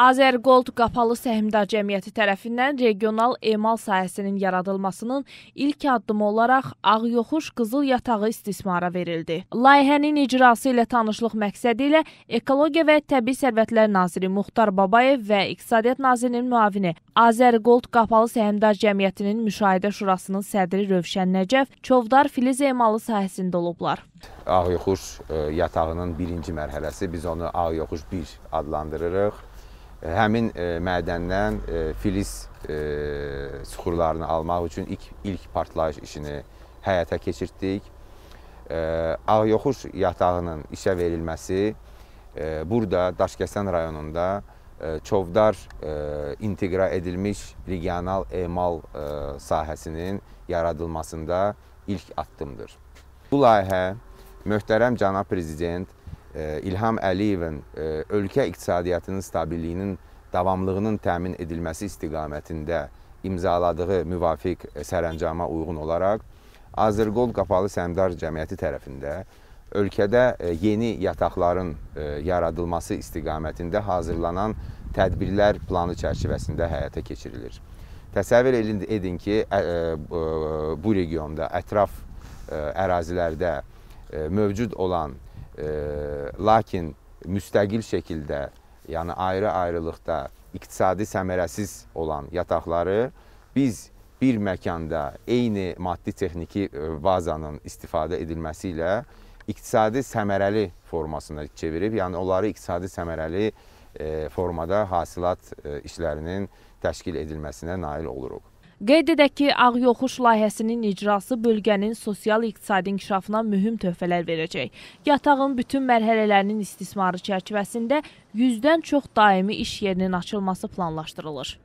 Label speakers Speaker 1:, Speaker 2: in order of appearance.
Speaker 1: Azərgold Qapalı Səhmdar Cəmiyyəti tərəfindən regional emal sahəsinin yaradılmasının ilk addımı olaraq Ağyoxuş Qızıl Yatağı istismara verildi. Layihənin icrası ilə tanışlıq məqsədi ilə Ekologiya və Təbii Sərvətlər Naziri Muxtar Babayev və İqtisadiyyat Nazirinin müavini Azərgold Qapalı Səhmdar Cəmiyyətinin müşahidə şurasının sədri Rövşən Nəcəf Çovdar Filiz emalı sahəsində olublar.
Speaker 2: Ağyoxuş e, yatağının birinci mərhələsi, biz onu Ağyoxuş 1 adlandırırıq. E, həmin e, mədəndən e, filiz suxurlarını almaq üçün ilk, ilk partlayış işini həyata keçirtdik. Ağyoxuş yatağının işə verilməsi burada Daşkəsən rayonunda Çovdar inteqra edilmiş regional emal sahəsinin yaradılmasında ilk addımdır. Bu layihə möhtərəm cənab prezident İlham Əliyevin e, ölkə iqtisadiyyatının stabilliyinin davamlığının təmin edilməsi istiqamətində imzaladığı müvafiq sərəncama uyğun olaraq Azərqol Qapalı Səhmdar Cəmiyyəti tərəfində ölkədə e, yeni yataqların e, yaradılması istiqamətində hazırlanan tədbirlər planı çərçivəsində həyata keçirilir. Təsəvvür edin ki, bu regionda, ətraf ərazilərdə mövcud olan lakin müstəqil şəkildə, yəni ayrı-ayrılıqda iqtisadi səmərəsiz olan yataqları biz bir məkanda eyni maddi texniki e, bazanın istifadə edilməsi ilə iqtisadi səmərəli formasına çevirib, yəni onları iqtisadi səmərəli e, formada hasilat e, işlərinin təşkil edilməsinə nail oluruq.
Speaker 1: Qeyd edək ki, Ağyoxuş layihəsinin icrası bölgənin sosial-iqtisadi inkişafına mühüm töhfələr verəcək. Yatağın bütün mərhələlərinin istismarı çərçivəsində 100-dən çox daimi iş yerinin açılması planlaşdırılır.